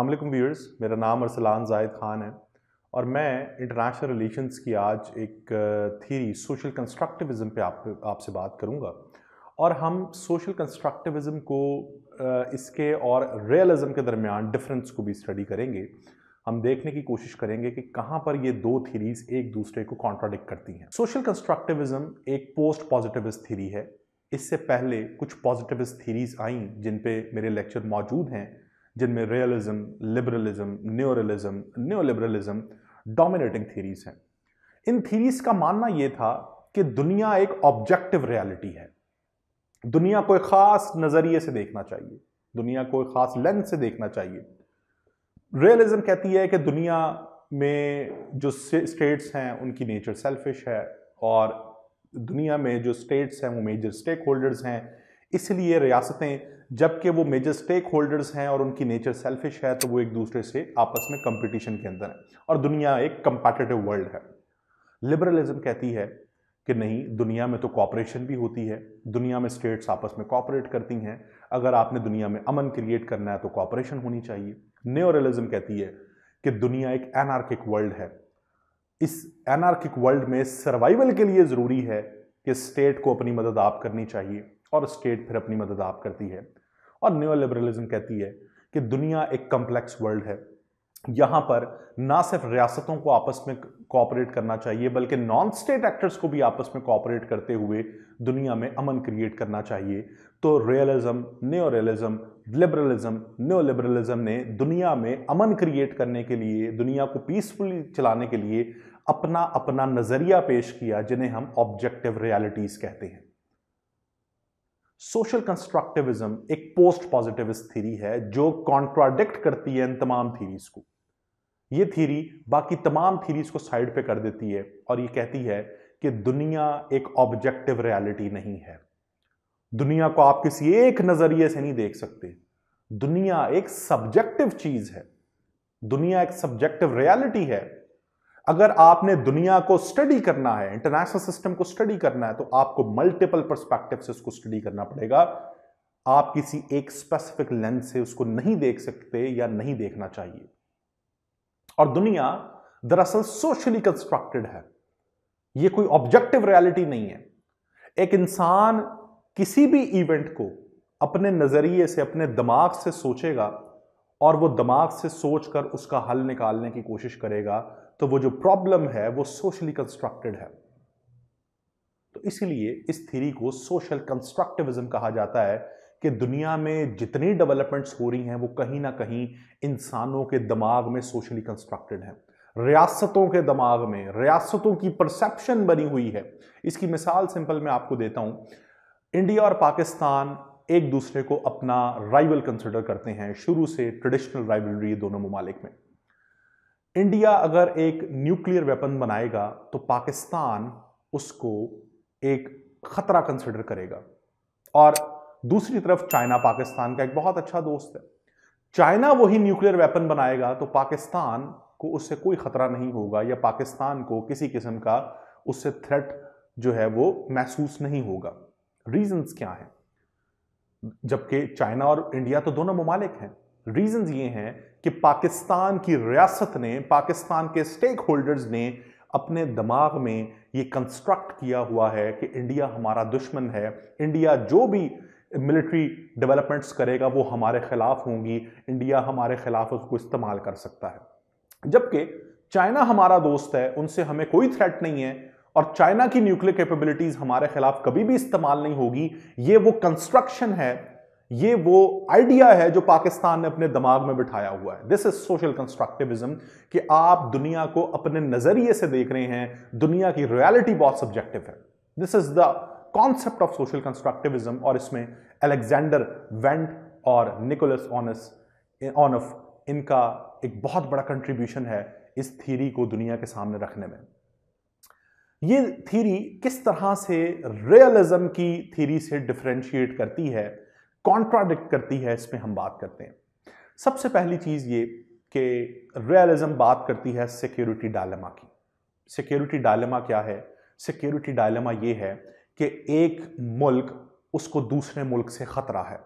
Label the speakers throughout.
Speaker 1: अल्लाम व्यूअर्स मेरा नाम अरसलान जाहिद ख़ान है और मैं इंटरनेशनल रिलेशंस की आज एक थीरी सोशल कंस्ट्रक्टिविज़म पे आप आपसे बात करूँगा और हम सोशल कंस्ट्रक्टिविज़म को इसके और रियलिज़म के दरमियान डिफरेंस को भी स्टडी करेंगे हम देखने की कोशिश करेंगे कि कहाँ पर ये दो थीरीज एक दूसरे को कॉन्ट्राडिक्ट करती हैं सोशल कंस्ट्रक्टिविज़म एक पोस्ट पॉजिटिविस्ट थीरी है इससे पहले कुछ पॉजिटिविस्ट थीरीज आई जिन पे मेरे लेक्चर मौजूद हैं जिनमें realism liberalism neorealism neoliberalism dominating theories हैं इन थीरीज का मानना यह था कि दुनिया एक ऑब्जेक्टिव रियलिटी है दुनिया को एक खास नजरिए से देखना चाहिए दुनिया को एक खास लेंस से देखना चाहिए रियलिज्म कहती है कि दुनिया में जो स्टेट्स हैं उनकी नेचर सेल्फिश है और दुनिया में जो स्टेट्स हैं वो मेजर स्टेक होल्डर्स हैं इसलिए रियासतें जबकि वो मेजर स्टेक होल्डर्स हैं और उनकी नेचर सेल्फिश है तो वो एक दूसरे से आपस में कंपटीशन के अंदर है और दुनिया एक कंपेटेटिव वर्ल्ड है लिबरलिज्म कहती है कि नहीं दुनिया में तो कॉपरेशन भी होती है दुनिया में स्टेट्स आपस में कॉपरेट करती हैं अगर आपने दुनिया में अमन क्रिएट करना है तो कॉपरेशन होनी चाहिए न्योरलिज्म कहती है कि दुनिया एक एनार्किक वर्ल्ड है इस एनार्किक वर्ल्ड में सर्वाइवल के लिए ज़रूरी है कि स्टेट को अपनी मदद आप करनी चाहिए और स्टेट फिर अपनी मदद आप करती है और न्यू लिबरलिज्म कहती है कि दुनिया एक कम्प्लेक्स वर्ल्ड है यहाँ पर ना सिर्फ रियासतों को आपस में कॉपरेट करना चाहिए बल्कि नॉन स्टेट एक्टर्स को भी आपस में कॉपरेट करते हुए दुनिया में अमन क्रिएट करना चाहिए तो realism neorealism liberalism neoliberalism ने दुनिया में अमन क्रिएट करने के लिए दुनिया को पीसफुली चलाने के लिए अपना अपना नज़रिया पेश किया जिन्हें हम ऑब्जेक्टिव रियलिटीज़ कहते हैं सोशल कंस्ट्रक्टिविज्म एक पोस्ट पॉजिटिविस्ट थीरी है जो कॉन्ट्राडिक्ट करती है इन तमाम थीरीज को ये थीरी बाकी तमाम थीरीज को साइड पे कर देती है और ये कहती है कि दुनिया एक ऑब्जेक्टिव रियलिटी नहीं है दुनिया को आप किसी एक नज़रिए से नहीं देख सकते दुनिया एक सब्जेक्टिव चीज़ है दुनिया एक सब्जेक्टिव रियलिटी है अगर आपने दुनिया को स्टडी करना है इंटरनेशनल सिस्टम को स्टडी करना है तो आपको मल्टीपल परस्पेक्टिव से उसको स्टडी करना पड़ेगा आप किसी एक स्पेसिफिक लेंस से उसको नहीं देख सकते या नहीं देखना चाहिए और दुनिया दरअसल सोशली कंस्ट्रक्टेड है ये कोई ऑब्जेक्टिव रियलिटी नहीं है एक इंसान किसी भी इवेंट को अपने नजरिए से अपने दिमाग से सोचेगा और वो दिमाग से सोच कर उसका हल निकालने की कोशिश करेगा तो वो जो प्रॉब्लम है वो सोशली कंस्ट्रक्टेड है तो इसलिए इस थीरी को सोशल कंस्ट्रक्टिविज्म कहा जाता है कि दुनिया में जितनी डेवलपमेंट्स हो रही हैं वो कहीं ना कहीं इंसानों के दिमाग में सोशली कंस्ट्रक्टेड हैं रियासतों के दिमाग में रियासतों की परसेप्शन बनी हुई है इसकी मिसाल सिंपल मैं आपको देता हूं इंडिया और पाकिस्तान एक दूसरे को अपना राइवल कंसिडर करते हैं शुरू से ट्रेडिशनल राइवलरी दोनों ममालिक में इंडिया अगर एक न्यूक्लियर वेपन बनाएगा तो पाकिस्तान उसको एक ख़तरा कंसिडर करेगा और दूसरी तरफ चाइना पाकिस्तान का एक बहुत अच्छा दोस्त है चाइना वही न्यूक्लियर वेपन बनाएगा तो पाकिस्तान को उससे कोई ख़तरा नहीं होगा या पाकिस्तान को किसी किस्म का उससे थ्रेट जो है वो महसूस नहीं होगा रीजंस क्या हैं जबकि चाइना और इंडिया तो दोनों ममालिक हैं रीजन ये हैं कि पाकिस्तान की रियासत ने पाकिस्तान के स्टेक होल्डर्स ने अपने दिमाग में ये कंस्ट्रक्ट किया हुआ है कि इंडिया हमारा दुश्मन है इंडिया जो भी मिलिट्री डेवलपमेंट्स करेगा वो हमारे ख़िलाफ़ होंगी इंडिया हमारे ख़िलाफ़ उसको इस्तेमाल कर सकता है जबकि चाइना हमारा दोस्त है उनसे हमें कोई थ्रेट नहीं है और चाइना की न्यूक्लियर कैपेबिलिटीज हमारे खिलाफ कभी भी इस्तेमाल नहीं होगी ये वो कंस्ट्रक्शन है ये वो आइडिया है जो पाकिस्तान ने अपने दिमाग में बिठाया हुआ है दिस इज सोशल कंस्ट्रक्टिविज्म कि आप दुनिया को अपने नजरिए से देख रहे हैं दुनिया की रियलिटी बहुत सब्जेक्टिव है this is the concept of social constructivism और इसमें अलेक्जेंडर वेंट और निकोलस ऑनस ऑनफ इनका एक बहुत बड़ा कंट्रीब्यूशन है इस थीरी को दुनिया के सामने रखने में ये थीरी किस तरह से रियलिज्म की थीरी से डिफ्रेंशिएट करती है कॉन्ट्राडिक्ट करती है इस पर हम बात करते हैं सबसे पहली चीज़ ये कि रियलिज्म बात करती है सिक्योरिटी डायलमा की सिक्योरिटी डायलमा क्या है सिक्योरिटी डायलमा ये है कि एक मुल्क उसको दूसरे मुल्क से ख़तरा है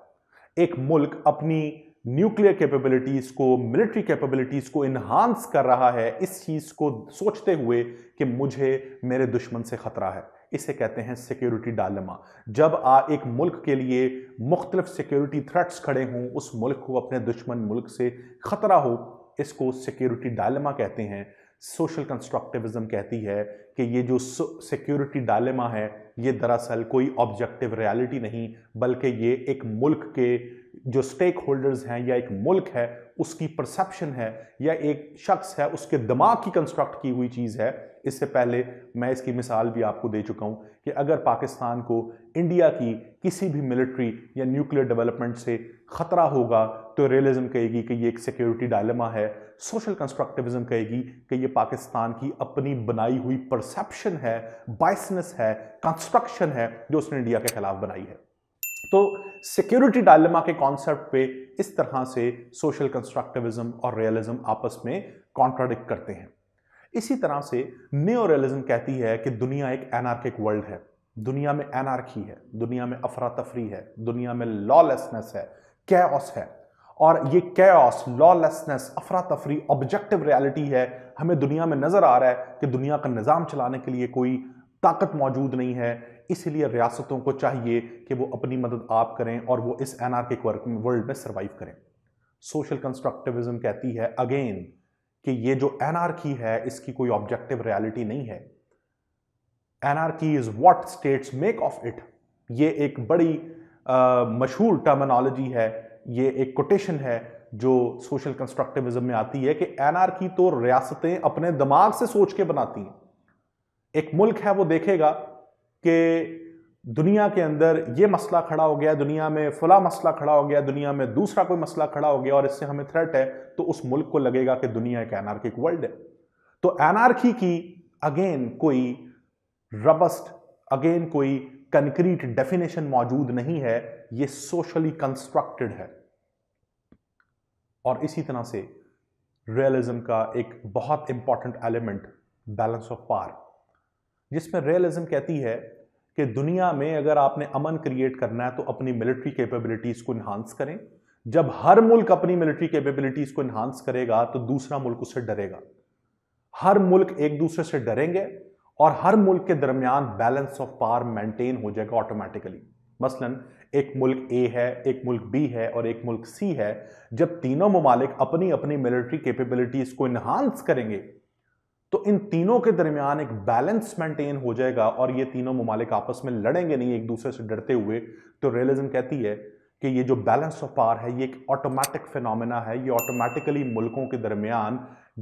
Speaker 1: एक मुल्क अपनी न्यूक्लियर कैपेबिलिटीज को मिलिट्री कैपेबिलिटीज को इन्हांस कर रहा है इस चीज को सोचते हुए कि मुझे मेरे दुश्मन से खतरा है इसे कहते हैं सिक्योरिटी डालमा जब आ एक मुल्क के लिए मुख्तलिफ सिक्योरिटी थ्रेट्स खड़े हों उस मुल्क को अपने दुश्मन मुल्क से खतरा हो इसको सिक्योरिटी डालमा कहते हैं सोशल कंस्ट्रक्टिविज्म कहती है कि ये जो सिक्योरिटी डालमा है ये दरअसल कोई ऑब्जेक्टिव रियलिटी नहीं बल्कि ये एक मुल्क के जो स्टेक होल्डर्स हैं या एक मुल्क है उसकी परसेप्शन है या एक शख्स है उसके दिमाग की कंस्ट्रक्ट की हुई चीज़ है इससे पहले मैं इसकी मिसाल भी आपको दे चुका हूँ कि अगर पाकिस्तान को इंडिया की किसी भी मिलिट्री या न्यूक्लियर डेवलपमेंट से ख़तरा होगा तो रियलिज्म कहेगी कि ये एक सिक्योरिटी डायलमा है सोशल कंस्ट्रक्टिविज़म कहेगी कि ये पाकिस्तान की अपनी बनाई हुई परसेप्शन है बाइसनेस है कंस्ट्रक्शन है जो उसने इंडिया के खिलाफ बनाई है तो सिक्योरिटी डायलमा के कॉन्सेप्ट पे इस तरह से सोशल कंस्ट्रक्टिविज्म और रियलिज्म आपस में कॉन्ट्राडिक्ट करते हैं इसी तरह से रियलिज्म कहती है कि दुनिया एक एनार्किक वर्ल्ड है दुनिया में एनार्की है दुनिया में अफरा तफरी है दुनिया में लॉलेसनेस है कैस है और ये कैस लॉलेसनेस अफरा तफरी ऑब्जेक्टिव रियलिटी है हमें दुनिया में नज़र आ रहा है कि दुनिया का निज़ाम चलाने के लिए कोई ताकत मौजूद नहीं है इसलिए रियासतों को चाहिए कि वो अपनी मदद आप करें और वो इस एनार्किक वर्ल्ड में सर्वाइव करें सोशल कंस्ट्रक्टिविज्म कहती है अगेन कि ये जो एनआरकी है इसकी कोई ऑब्जेक्टिव रियलिटी नहीं है anarchy is what states make of it ये एक बड़ी मशहूर टर्मिनोलॉजी है ये एक कोटेशन है जो सोशल कंस्ट्रक्टिविज्म में आती है कि एनआरकी तो रियासतें अपने दिमाग से सोच के बनाती हैं एक मुल्क है वो देखेगा कि दुनिया के अंदर ये मसला खड़ा हो गया दुनिया में फला मसला खड़ा हो गया दुनिया में दूसरा कोई मसला खड़ा हो गया और इससे हमें थ्रेट है तो उस मुल्क को लगेगा कि दुनिया एक एनार्किक वर्ल्ड है तो एनार्की की अगेन कोई रबस्ट अगेन कोई कंक्रीट डेफिनेशन मौजूद नहीं है ये सोशली कंस्ट्रक्टेड है और इसी तरह से रियलिज्म का एक बहुत important element balance of power जिसमें रियलिज्म कहती है कि दुनिया में अगर आपने अमन क्रिएट करना है तो अपनी मिलिट्री कैपेबिलिटीज़ को इन्हांस करें जब हर मुल्क अपनी मिलिट्री कैपेबिलिटीज़ को इन्हांस करेगा तो दूसरा मुल्क उससे डरेगा हर मुल्क एक दूसरे से डरेंगे और हर मुल्क के दरमियान बैलेंस ऑफ पावर मेंटेन हो जाएगा ऑटोमेटिकली मसलन एक मुल्क ए है एक मुल्क बी है और एक मुल्क सी है जब तीनों ममालिक अपनी अपनी मिलिट्री कैपेबिलिटीज़ को इन्हांस करेंगे तो इन तीनों के दरमियान एक बैलेंस मेंटेन हो जाएगा और ये तीनों ममालिक आपस में लड़ेंगे नहीं एक दूसरे से डरते हुए तो रियलिज्म कहती है कि ये जो बैलेंस ऑफ पावर है ये एक ऑटोमेटिक फिनोमेना है ये ऑटोमेटिकली मुल्कों के दरमियान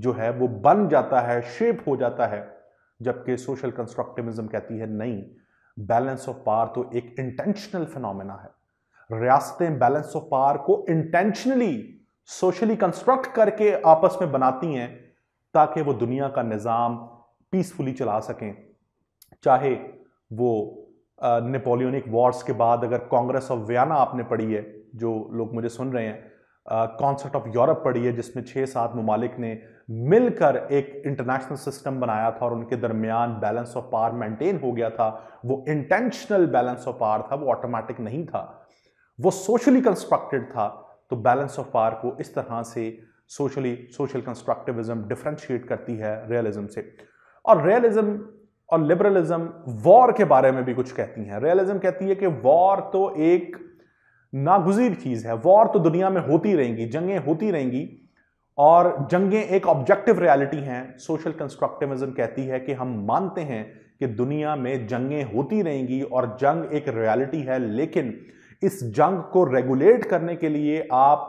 Speaker 1: जो है वो बन जाता है शेप हो जाता है जबकि सोशल कंस्ट्रक्टिविज्म कहती है नहीं बैलेंस ऑफ पावर तो एक इंटेंशनल फिनोमिना है रियासतें बैलेंस ऑफ पावर को इंटेंशनली सोशली कंस्ट्रक्ट करके आपस में बनाती हैं ताकि वो दुनिया का निज़ाम पीसफुली चला सकें चाहे वो नेपोलियनिक वॉर्स के बाद अगर कांग्रेस ऑफ वियाना आपने पढ़ी है जो लोग मुझे सुन रहे हैं कॉन्सेप्ट ऑफ यूरोप पढ़ी है जिसमें छः सात ममालिक ने मिलकर एक इंटरनेशनल सिस्टम बनाया था और उनके दरमियान बैलेंस ऑफ पावर मेंटेन हो गया था वो इंटेंशनल बैलेंस ऑफ पावर था वो ऑटोमेटिक नहीं था वो सोशली कंस्ट्रक्टेड था तो बैलेंस ऑफ पावर को इस तरह से सोशली सोशल कंस्ट्रक्टिविज्म डिफ्रेंशिएट करती है रियलिज्म से और रियलिज्म और लिबरलिज्म वॉर के बारे में भी कुछ कहती हैं रियलिज्म कहती है कि वॉर तो एक नागुजीर चीज़ है वॉर तो दुनिया में होती रहेंगी जंगें होती रहेंगी और जंगें एक ऑब्जेक्टिव रियलिटी हैं सोशल कंस्ट्रक्टिविज्म कहती है कि हम मानते हैं कि दुनिया में जंगें होती रहेंगी और जंग एक रियलिटी है लेकिन इस जंग को रेगुलेट करने के लिए आप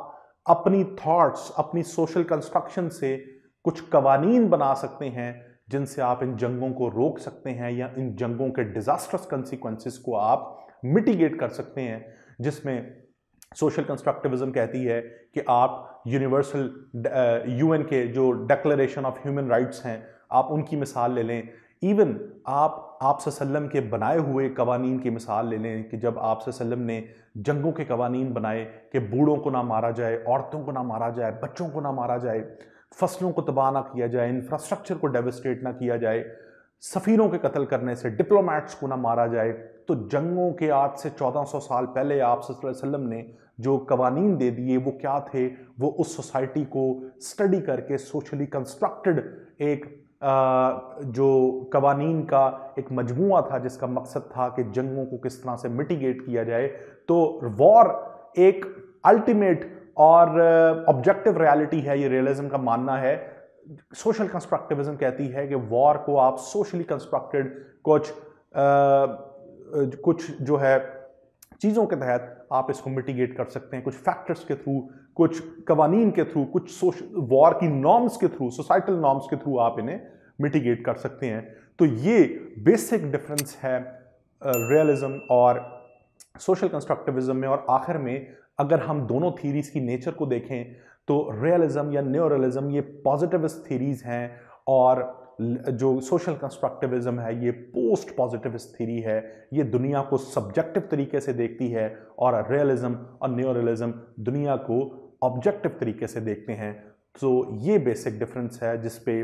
Speaker 1: अपनी थॉट्स अपनी सोशल कंस्ट्रक्शन से कुछ कवानीन बना सकते हैं जिनसे आप इन जंगों को रोक सकते हैं या इन जंगों के डिजास्टर्स कंसिक्वेंसिस को आप मिटिगेट कर सकते हैं जिसमें सोशल कंस्ट्रक्टिविज्म कहती है कि आप यूनिवर्सल यूएन uh, के जो डिक्लेरेशन ऑफ ह्यूमन राइट्स हैं आप उनकी मिसाल ले लें इवन आप आप के बनाए हुए कवानीन की मिसाल ले लें कि जब आप ने जंगों के कवानीन बनाए कि बूढ़ों को ना मारा जाए औरतों को ना मारा जाए बच्चों को ना मारा जाए फसलों को तबाह ना किया जाए इंफ्रास्ट्रक्चर को डेवस्टेट ना किया जाए सफ़ीरों के कत्ल करने से डिप्लोमेट्स को ना मारा जाए तो जंगों के आज से 1400 साल पहले आप सल्लम ने जो कवानीन दे दिए वो क्या थे वो उस सोसाइटी को स्टडी करके सोशली कंस्ट्रक्टेड एक जो कवानीन का एक मजमू था जिसका मकसद था कि जंगों को किस तरह से मिटिगेट किया जाए तो वॉर एक अल्टीमेट और ऑब्जेक्टिव रियलिटी है ये रियलिज्म का मानना है सोशल कंस्ट्रक्टिविज्म कहती है कि वॉर को आप सोशली कंस्ट्रक्टेड कुछ आ, कुछ जो है चीज़ों के तहत आप इसको मिटिगेट कर सकते हैं कुछ फैक्टर्स के थ्रू कुछ कवानीन के थ्रू कुछ सोश वॉर की नॉर्म्स के थ्रू सोसाइटल नॉर्म्स के थ्रू आप इन्हें मिटिगेट कर सकते हैं तो ये बेसिक डिफरेंस है रियलिज्म और सोशल कंस्ट्रक्टिविज्म में और आखिर में अगर हम दोनों थीरीज की नेचर को देखें तो रियलिज्म या न्योरलिज्म ये पॉजिटिविस्ट थीरीज हैं और जो सोशल कंस्ट्रक्टिविज्म है ये पोस्ट पॉजिटिविस्ट थीरी है ये दुनिया को सब्जेक्टिव तरीके से देखती है और रियलिज्म और न्यूरलिज्म दुनिया को ऑब्जेक्टिव तरीके से देखते हैं तो ये बेसिक डिफरेंस है जिस पे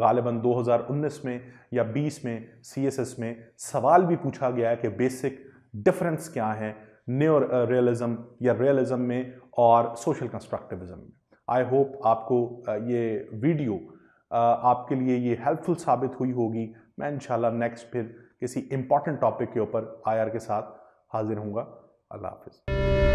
Speaker 1: गालिबा 2019 में या 20 में सीएसएस में सवाल भी पूछा गया है कि बेसिक डिफरेंस क्या है न्यो रियलिज़म या रियलिज़म में और सोशल कंस्ट्रक्टिविज़म में आई होप आपको ये वीडियो आपके लिए ये हेल्पफुल साबित हुई होगी मैं इन नेक्स्ट फिर किसी इम्पॉर्टेंट टॉपिक के ऊपर आईआर के साथ हाजिर हूँगा अल्लाह हाफिज़